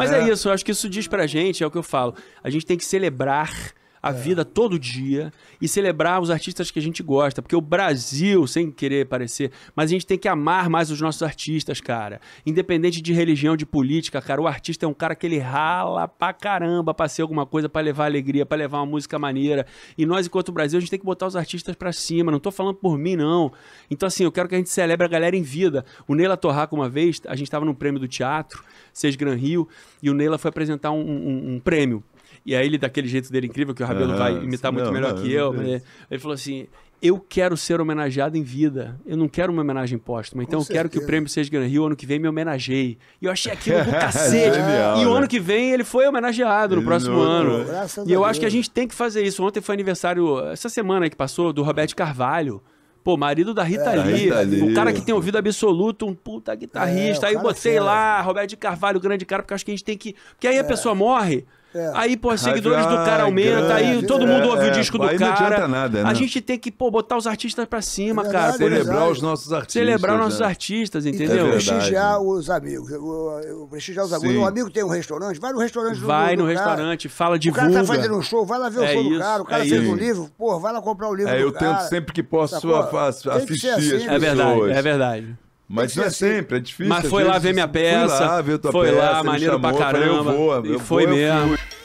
Mas é. é isso, eu acho que isso diz pra gente, é o que eu falo. A gente tem que celebrar a é. vida todo dia e celebrar os artistas que a gente gosta. Porque o Brasil, sem querer parecer, mas a gente tem que amar mais os nossos artistas, cara. Independente de religião, de política, cara, o artista é um cara que ele rala pra caramba pra ser alguma coisa, para levar alegria, para levar uma música maneira. E nós, enquanto Brasil, a gente tem que botar os artistas pra cima. Não tô falando por mim, não. Então, assim, eu quero que a gente celebre a galera em vida. O Neila Torraca, uma vez, a gente tava num prêmio do teatro, Seis Gran Rio, e o Neila foi apresentar um, um, um prêmio. E aí ele, daquele jeito dele incrível, que o Rabelo ah, vai imitar muito não, melhor não, que eu, mas... Né? ele falou assim: eu quero ser homenageado em vida. Eu não quero uma homenagem póstuma. Então Com eu certeza. quero que o prêmio seja Gran Rio. Ano que vem me homenageei. E eu achei aquilo do é, cacete. Genial, e o né? ano que vem ele foi homenageado no próximo no ano. e eu acho que a gente tem que fazer isso. Ontem foi aniversário, essa semana que passou, do Roberto Carvalho. Pô, marido da Rita, é, Lee, Rita Lee, um cara que tem ouvido absoluto, um puta guitarrista. É, aí eu botei lá, Roberto Carvalho, grande cara, porque acho que a gente tem que. Porque aí a é. pessoa morre. É. Aí, pô, seguidores do cara aumenta, aí todo mundo é, ouve é, o disco do cara. Não adianta nada, né? A gente tem que, pô, botar os artistas pra cima, é verdade, cara. Celebrar os nossos artistas. Celebrar os nossos né? artistas, entendeu? E é prestigiar os amigos. prestigiar os amigos. Um amigo tem um restaurante, vai no restaurante do Vai no, restaurante, cara. fala de O cara tá fazendo um show, vai lá ver o é show isso, do cara. O cara fez isso. um livro, pô, vai lá comprar o livro. É, eu tento sempre que posso assistir assim, as pessoas. É verdade, é verdade. Mas então, não é assim, sempre, é difícil. Mas foi lá ver minha peça. foi Lá, ver foi peça, foi lá, maneiro chamou, pra caramba. Falei, eu vou, eu e foi vou, mesmo.